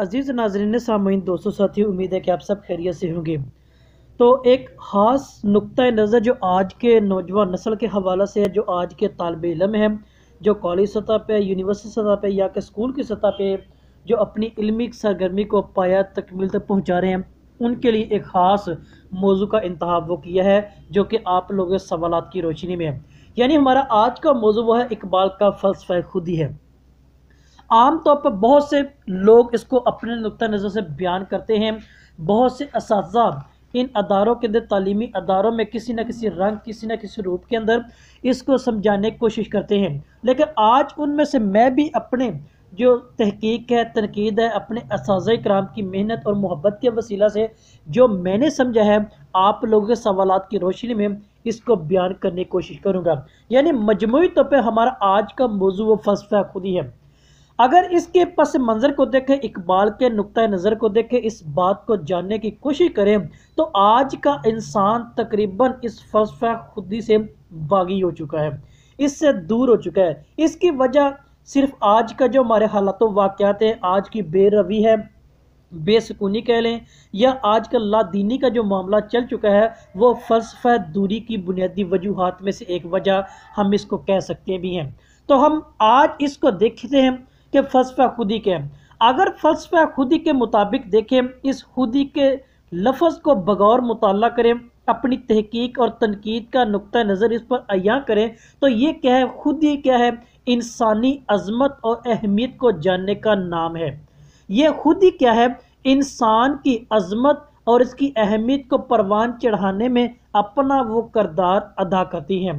अज़ीज़ नाजरीन सामीन दोस्तों साथी उम्मीद है कि आप सब खैरियत से होंगे तो एक ख़ास नुक़ नज़र जो आज के नौजवान नस्ल के हवाले से है जो आज के तलब इलम है जो कॉलेज सतह पर यूनिवर्सिटी सतह पर या कि स्कूल की सतह पर जो अपनी इलमी सरगर्मी को पाया तकमील तक पहुँचा रहे हैं उनके लिए एक ख़ास मौजू का इंतब वो किया है जो कि आप लोगों सवाल की रोशनी में है यानी हमारा आज का मौजू वो है इकबाल का फ़लसफ़ा खुद ही है आमतौर पर बहुत से लोग इसको अपने नुक़ नज़र से बयान करते हैं बहुत से इस इन अदारों के अंदर तलीमी अदारों में किसी न किसी रंग किसी न किसी रूप के अंदर इसको समझाने की कोशिश करते हैं लेकिन आज उनमें से मैं भी अपने जो तहकीक है तनकीद है अपने इस कराम की मेहनत और मोहब्बत के वसीला से जो मैंने समझा है आप लोगों के सवाल की रोशनी में इसको बयान करने की कोशिश करूँगा यानी मजमू तौर पर हमारा आज का मौजू व फलसफा खुद ही है अगर इसके पस मंज़र को देखें इकबाल के नुक़ नज़र को देखें इस बात को जानने की कोशिश करें तो आज का इंसान तकरीबन इस फलसफा खुदी से बागी हो चुका है इससे दूर हो चुका है इसकी वजह सिर्फ आज का जो हमारे हालात वाक़ात है आज की बेरवी है बेसकूनी कह लें या आज का लादीनी का जो मामला चल चुका है वो फलसफा दूरी की बुनियादी वजूहत में से एक वजह हम इसको कह सकते भी हैं तो हम आज इसको देखते हैं कि फ़लसफ़ा खुदी के अगर फ़लसफ़ा खुदी के मुताबिक देखें इस खुदी के लफज को बगौर मुताल करें अपनी तहकीक और तनकीद का नुक़ नज़र इस पर अया करें तो ये क्या है खुद ही क्या है इंसानी अजमत और अहमियत को जानने का नाम है ये खुद ही क्या है इंसान की अजमत और इसकी अहमियत को परवान चढ़ाने में अपना वो करदार अदा करती है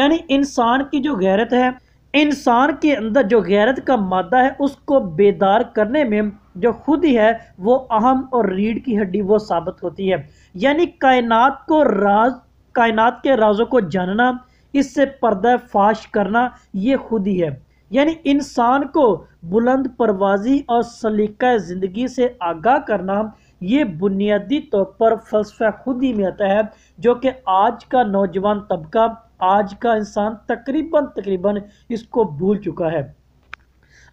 यानी इंसान की जो गैरत है इंसान के अंदर जो गैरत का मादा है उसको बेदार करने में जो खुद ही है वो अहम और रीढ़ की हड्डी वो साबित होती है यानी कायनात को राज कायनात के राजों को जानना इससे पर्दा फाश करना ये खुद ही है यानी इंसान को बुलंद परवाजी और सलीका ज़िंदगी से आगाह करना ये बुनियादी तौर पर फलसफा खुद ही में आता है जो कि आज का नौजवान तबका आज का इंसान तकरीबन तकरीबन इसको भूल चुका है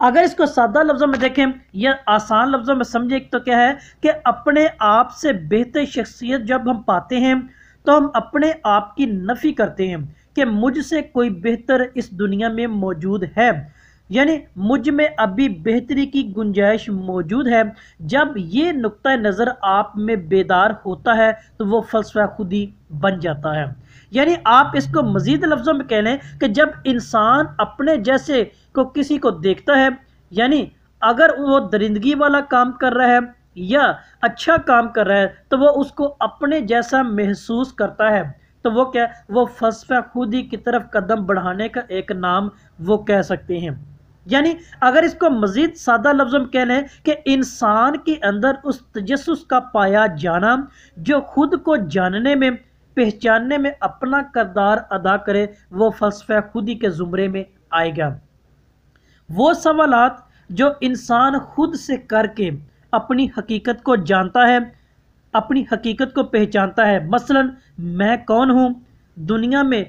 अगर इसको सादा लफ्ज़ों में देखें या आसान लफ्ज़ों में समझें तो क्या है कि अपने आप से बेहतर शख्सियत जब हम पाते हैं तो हम अपने आप की नफ़ी करते हैं कि मुझसे कोई बेहतर इस दुनिया में मौजूद है यानी मुझ में अभी बेहतरी की गुंजाइश मौजूद है जब ये नुक़ नज़र आप में बेदार होता है तो वो फलसफा खुदी बन जाता है यानी आप इसको मज़ीद लफ्ज़ों में कह लें कि जब इंसान अपने जैसे को किसी को देखता है यानी अगर वो दरिंदगी वाला काम कर रहा है या अच्छा काम कर रहा है तो वो उसको अपने जैसा महसूस करता है तो वो क्या वो फलसफा खुदी की तरफ कदम बढ़ाने का एक नाम वो कह सकते हैं यानी अगर इसको मज़ीद सादा लफ्जों में कह लें कि इंसान के अंदर उस तजस का पाया जाना जो खुद को जानने में पहचानने में अपना करदार अदा करे वो फलसफा खुदी के ज़ुमरे में आएगा वो सवाल जो इंसान खुद से करके अपनी हकीकत को जानता है अपनी हकीकत को पहचानता है मसलन मैं कौन हूँ दुनिया में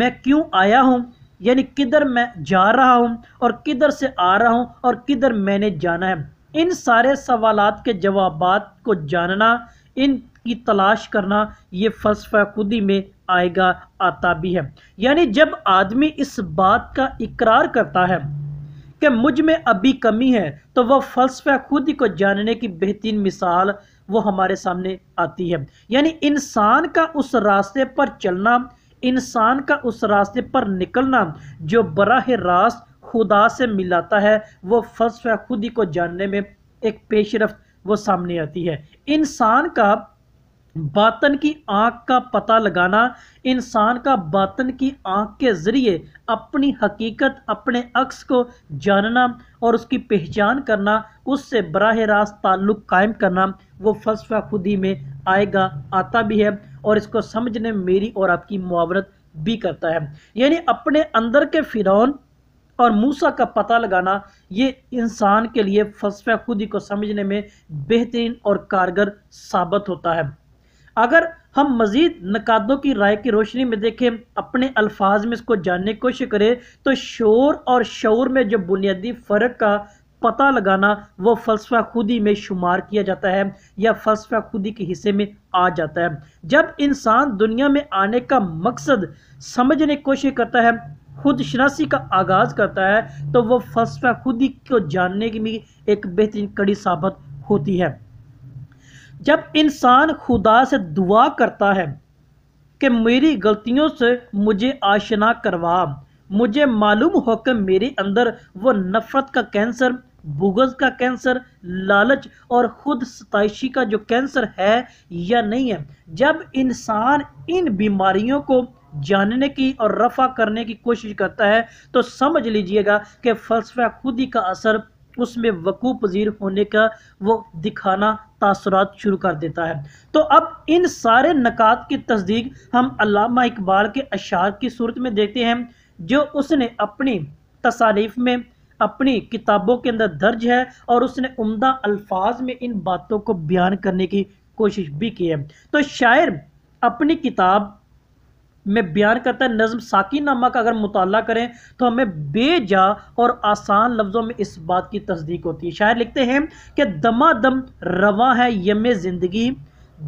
मैं क्यों आया हूँ यानी किधर मैं जा रहा हूँ और किधर से आ रहा हूँ और किधर मैंने जाना है इन सारे सवाल के जवाब को जानना इनकी तलाश करना ये फलसफा खुद ही में आएगा आता भी है यानी जब आदमी इस बात का इकरार करता है कि मुझ में अभी कमी है तो वह फलसफा खुद ही को जानने की बेहतरीन मिसाल वो हमारे सामने आती है यानी इंसान का उस रास्ते पर चलना इंसान का उस रास्ते पर निकलना जो बरह रास्त खुदा से मिलाता है वो फर्स्ट खुद ही को जानने में एक पेश रफ्त वो सामने आती है इंसान का बातन की आँख का पता लगाना इंसान का बातन की आँख के ज़रिए अपनी हकीकत अपने अक्स को जानना और उसकी पहचान करना उससे बरह रास्त ताल्लुक़ कायम करना वो फलसफा खुद ही में आएगा आता भी है और इसको समझने मेरी और आपकी मुआवरत भी करता है यानी अपने अंदर के फिरौन और मूसा का पता लगाना ये इंसान के लिए फलसफा खुदी को समझने में बेहतरीन और कारगर साबित होता है अगर हम मज़ीद नकादों की राय की रोशनी में देखें अपने अल्फाज में इसको जानने की कोशिश करें तो शोर और शोर में जो बुनियादी फ़र्क का पता लगाना वो फ़लसफ़ा खुदी में शुमार किया जाता है या फ़लसफ़ा खुदी के हिस्से में आ जाता है जब इंसान दुनिया में आने का मकसद समझने की कोशिश करता है खुद शनासी का आगाज़ करता है तो वो फ़लसफ़ा खुदी को जानने की भी एक बेहतरीन कड़ी साबित होती है जब इंसान खुदा से दुआ करता है कि मेरी गलतियों से मुझे आशना करवा मुझे मालूम हो कि मेरे अंदर वो नफ़रत का कैंसर बुगज का कैंसर लालच और खुद सताइशी का जो कैंसर है या नहीं है जब इंसान इन बीमारियों को जानने की और रफा करने की कोशिश करता है तो समझ लीजिएगा कि फलसफा खुद ही का असर उसमें वकू पजीर होने का वो दिखाना तासरात शुरू कर देता है तो अब इन सारे नकात की तस्दीक हम अलामा इकबाल के अशार की सूरत में देखते हैं जो उसने अपनी तसारीफ में अपनी किताबों के अंदर दर्ज है और उसने उम्दा अल्फाज में इन बातों को बयान करने की कोशिश भी की है तो शायर अपनी किताब में बयान करता है नज़म साकी नामा का अगर मुताल करें तो हमें बेजा और आसान लफ्ज़ों में इस बात की तस्दीक होती है शायर लिखते हैं कि दमा दम रवा है यम ज़िंदगी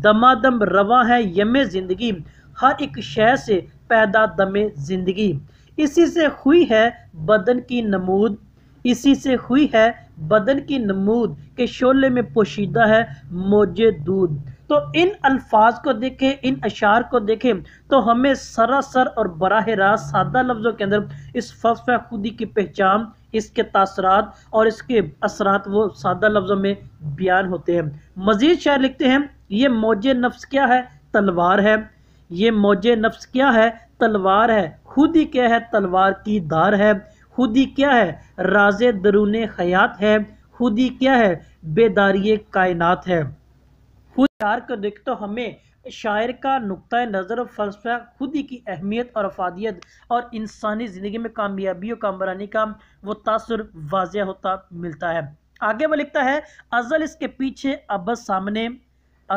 दमा दम रवा है यम ज़िंदगी हर एक शय से पैदा दम ज़िंदगी इसी से हुई है बदन की नमूद इसी से हुई है बदन की नमूद के शोले में पोशीदा है मोजे दूध तो इन अल्फाज को देखें इन अशार को देखें तो हमें सरासर और बराह रास्त सादा लफ्ज़ों के अंदर इस फलसफा खुदी की पहचान इसके तसरात और इसके असरात वो सादा लफ्ज़ों में बयान होते हैं मज़ीद शायर लिखते हैं ये मोज नफ्स क्या है तलवार है ये मोज नफ्स क्या है तलवार है खुद ही क्या है तलवार की दार है खुदी क्या है राज दरून हयात है खुदी क्या है बेदारी कायनात है खुद शार कर देख तो हमें शायर का नुक़ नज़र और फलसफा खुद ही की अहमियत और अफादियत और इंसानी ज़िंदगी में कामयाबी और कामरानी का वो तासर वाज होता मिलता है आगे वो लिखता है अजल इसके पीछे अब सामने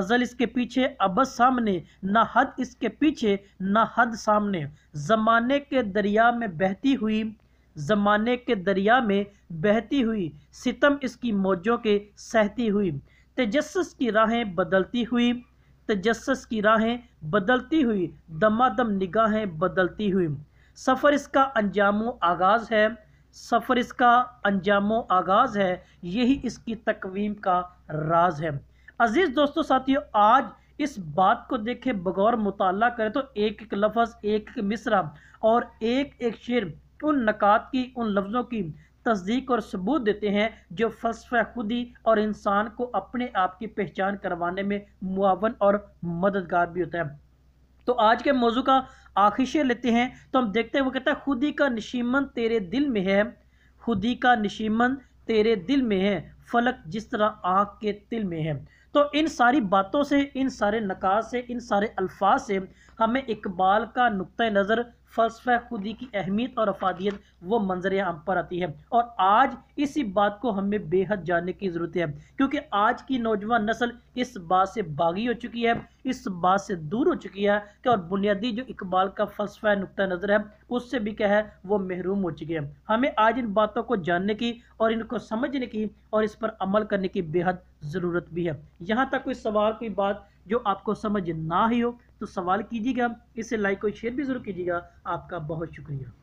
अजल इसके पीछे अब सामने ना हद इसके पीछे ना हद सामने ज़माने के दरिया में बहती हुई ज़माने के दरिया में बहती हुई सितम इसकी मौजों के सहती हुई तजस्स की राहें बदलती हुई तजस्स की राहें बदलती हुई दमादम निगाहें बदलती हुई सफ़र इसका अंजाम आगाज़ है सफ़र इसका अंजाम आगाज़ है यही इसकी तकवीम का राज है अज़ीज़ दोस्तों साथियों आज इस बात को देखें बगौर मुताल करें तो एक एक लफ्ज़ एक एक मिसरा और एक एक शेर उन नक़ात की उन लफ्ज़ों की तस्दीक और सबूत देते हैं जो फलसफा खुदी और इंसान को अपने आप की पहचान करवाने में मुआवन और मददगार भी होता है तो आज के मौजू का आखिशे लेते हैं तो हम देखते हैं वो कहता है खुदी का नशीमन तेरे दिल में है खुदी का नशीमन तेरे दिल में है फलक जिस तरह आँख के तिल में है तो इन सारी बातों से इन सारे नकाज से इन सारे अल्फाज से हमें इकबाल का नुक़ नज़र फ़लसफ़ खुदी की अहमियत और अफादियत वो मंजर आम पर आती है और आज इसी बात को हमें बेहद जानने की ज़रूरत है क्योंकि आज की नौजवान नस्ल इस बात से बागी हो चुकी है इस बात से दूर हो चुकी है कि और बुनियादी जो इकबाल का फ़लसफ़ा नुक़ नज़र है उससे भी क्या है वो महरूम हो चुकी है हमें आज इन बातों को जानने की और इनको समझने की और इस पर अमल करने की बेहद ज़रूरत भी है यहाँ तक कोई सवाल कोई बात जो आपको समझ ना ही हो तो सवाल कीजिएगा इसे लाइक और शेयर भी ज़रूर कीजिएगा आपका बहुत शुक्रिया